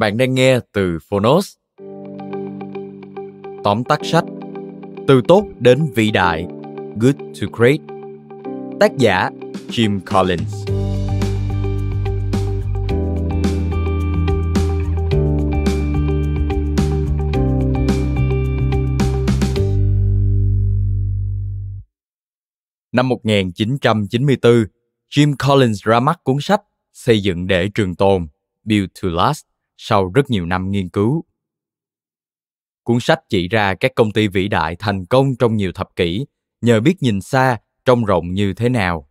Bạn đang nghe từ Phonos. Tóm tắt sách Từ tốt đến vĩ đại Good to Great Tác giả Jim Collins Năm 1994, Jim Collins ra mắt cuốn sách Xây dựng để trường tồn, Build to Last sau rất nhiều năm nghiên cứu cuốn sách chỉ ra các công ty vĩ đại thành công trong nhiều thập kỷ nhờ biết nhìn xa trông rộng như thế nào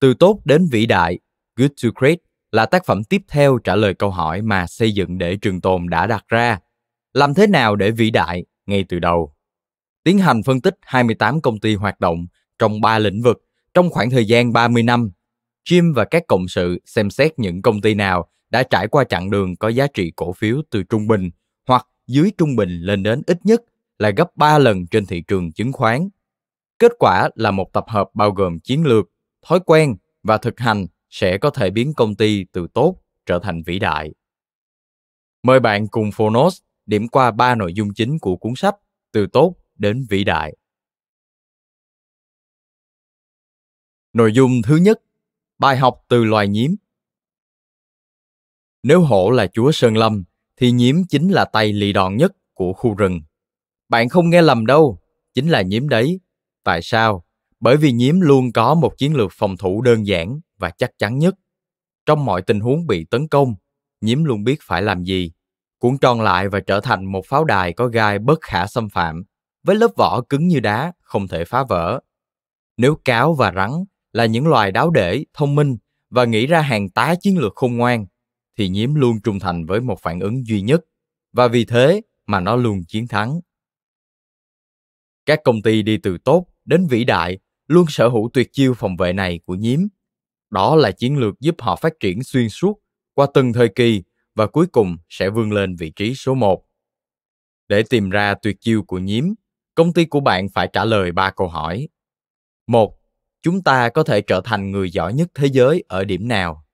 từ tốt đến vĩ đại good to great là tác phẩm tiếp theo trả lời câu hỏi mà xây dựng để trường tồn đã đặt ra làm thế nào để vĩ đại ngay từ đầu tiến hành phân tích 28 công ty hoạt động trong 3 lĩnh vực trong khoảng thời gian 30 năm. Jim và các cộng sự xem xét những công ty nào đã trải qua chặng đường có giá trị cổ phiếu từ trung bình hoặc dưới trung bình lên đến ít nhất là gấp 3 lần trên thị trường chứng khoán. Kết quả là một tập hợp bao gồm chiến lược, thói quen và thực hành sẽ có thể biến công ty từ tốt trở thành vĩ đại. Mời bạn cùng Phonos điểm qua ba nội dung chính của cuốn sách Từ tốt đến vĩ đại. Nội dung thứ nhất, bài học từ loài nhiễm nếu hổ là chúa Sơn Lâm, thì nhiễm chính là tay lì đòn nhất của khu rừng. Bạn không nghe lầm đâu, chính là nhiễm đấy. Tại sao? Bởi vì nhiễm luôn có một chiến lược phòng thủ đơn giản và chắc chắn nhất. Trong mọi tình huống bị tấn công, nhiễm luôn biết phải làm gì. cuộn tròn lại và trở thành một pháo đài có gai bất khả xâm phạm, với lớp vỏ cứng như đá, không thể phá vỡ. Nếu cáo và rắn là những loài đáo để, thông minh và nghĩ ra hàng tá chiến lược khôn ngoan, thì nhiễm luôn trung thành với một phản ứng duy nhất và vì thế mà nó luôn chiến thắng các công ty đi từ tốt đến vĩ đại luôn sở hữu tuyệt chiêu phòng vệ này của nhiễm đó là chiến lược giúp họ phát triển xuyên suốt qua từng thời kỳ và cuối cùng sẽ vươn lên vị trí số một. Để tìm ra tuyệt chiêu của nhiễm, công ty của bạn phải trả lời ba câu hỏi. một, Chúng ta có thể trở thành người giỏi nhất thế giới ở điểm nào?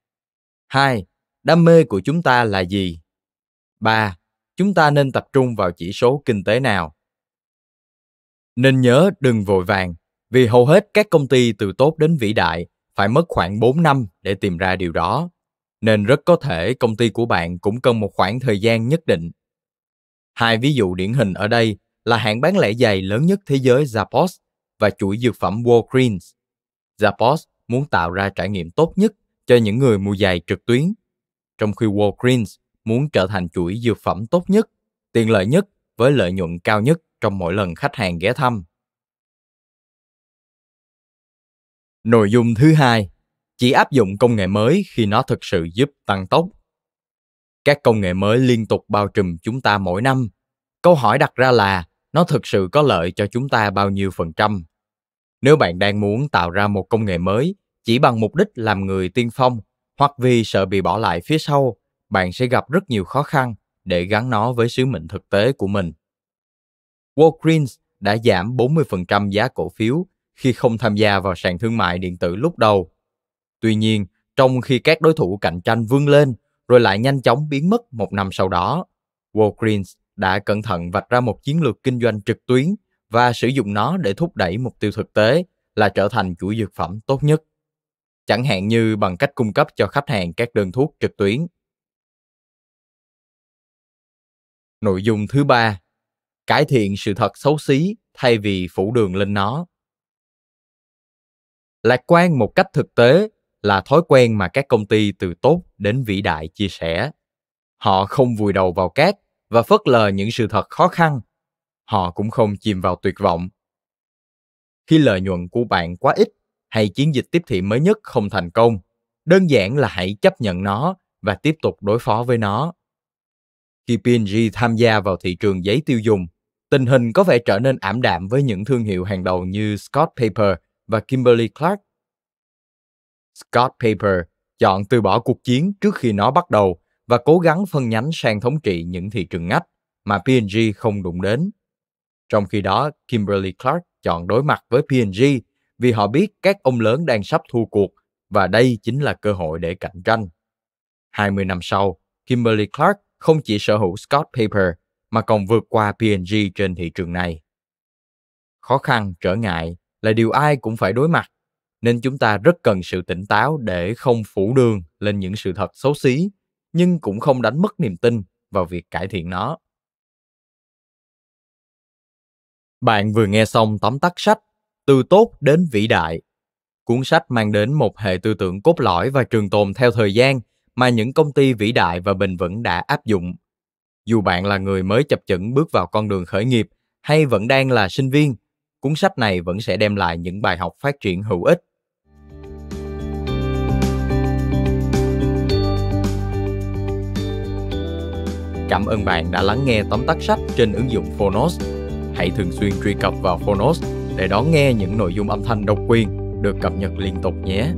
Hai, đam mê của chúng ta là gì 3. Chúng ta nên tập trung vào chỉ số kinh tế nào? Nên nhớ đừng vội vàng, vì hầu hết các công ty từ tốt đến vĩ đại phải mất khoảng 4 năm để tìm ra điều đó, nên rất có thể công ty của bạn cũng cần một khoảng thời gian nhất định. Hai ví dụ điển hình ở đây là hãng bán lẻ giày lớn nhất thế giới Zappos và chuỗi dược phẩm Walgreens. Zappos muốn tạo ra trải nghiệm tốt nhất cho những người mua giày trực tuyến trong khi Walgreens muốn trở thành chuỗi dược phẩm tốt nhất, tiện lợi nhất với lợi nhuận cao nhất trong mỗi lần khách hàng ghé thăm. Nội dung thứ hai, chỉ áp dụng công nghệ mới khi nó thực sự giúp tăng tốc. Các công nghệ mới liên tục bao trùm chúng ta mỗi năm. Câu hỏi đặt ra là nó thực sự có lợi cho chúng ta bao nhiêu phần trăm? Nếu bạn đang muốn tạo ra một công nghệ mới chỉ bằng mục đích làm người tiên phong hoặc vì sợ bị bỏ lại phía sau bạn sẽ gặp rất nhiều khó khăn để gắn nó với sứ mệnh thực tế của mình. Walgreens đã giảm 40% giá cổ phiếu khi không tham gia vào sàn thương mại điện tử lúc đầu. Tuy nhiên, trong khi các đối thủ cạnh tranh vươn lên rồi lại nhanh chóng biến mất một năm sau đó, Walgreens đã cẩn thận vạch ra một chiến lược kinh doanh trực tuyến và sử dụng nó để thúc đẩy mục tiêu thực tế là trở thành chuỗi dược phẩm tốt nhất chẳng hạn như bằng cách cung cấp cho khách hàng các đơn thuốc trực tuyến. Nội dung thứ ba, cải thiện sự thật xấu xí thay vì phủ đường lên nó. Lạc quan một cách thực tế là thói quen mà các công ty từ tốt đến vĩ đại chia sẻ. Họ không vùi đầu vào cát và phớt lờ những sự thật khó khăn. Họ cũng không chìm vào tuyệt vọng. Khi lợi nhuận của bạn quá ít hay chiến dịch tiếp thị mới nhất không thành công đơn giản là hãy chấp nhận nó và tiếp tục đối phó với nó khi p&g tham gia vào thị trường giấy tiêu dùng tình hình có vẻ trở nên ảm đạm với những thương hiệu hàng đầu như scott paper và kimberly clark scott paper chọn từ bỏ cuộc chiến trước khi nó bắt đầu và cố gắng phân nhánh sang thống trị những thị trường ngách mà P&G không đụng đến. Trong khi đó, Kimberly Clark chọn đối mặt với P&G vì họ biết các ông lớn đang sắp thua cuộc và đây chính là cơ hội để cạnh tranh. 20 năm sau, Kimberly Clark không chỉ sở hữu Scott Paper mà còn vượt qua P&G trên thị trường này. Khó khăn, trở ngại là điều ai cũng phải đối mặt, nên chúng ta rất cần sự tỉnh táo để không phủ đường lên những sự thật xấu xí, nhưng cũng không đánh mất niềm tin vào việc cải thiện nó. Bạn vừa nghe xong tóm tắt sách từ tốt đến vĩ đại cuốn sách mang đến một hệ tư tưởng cốt lõi và trường tồn theo thời gian mà những công ty vĩ đại và bền vững đã áp dụng dù bạn là người mới chập chững bước vào con đường khởi nghiệp hay vẫn đang là sinh viên cuốn sách này vẫn sẽ đem lại những bài học phát triển hữu ích Cảm ơn bạn đã lắng nghe tóm tắt sách trên ứng dụng Phonos. Hãy thường xuyên truy cập vào Phonos để đón nghe những nội dung âm thanh độc quyền được cập nhật liên tục nhé.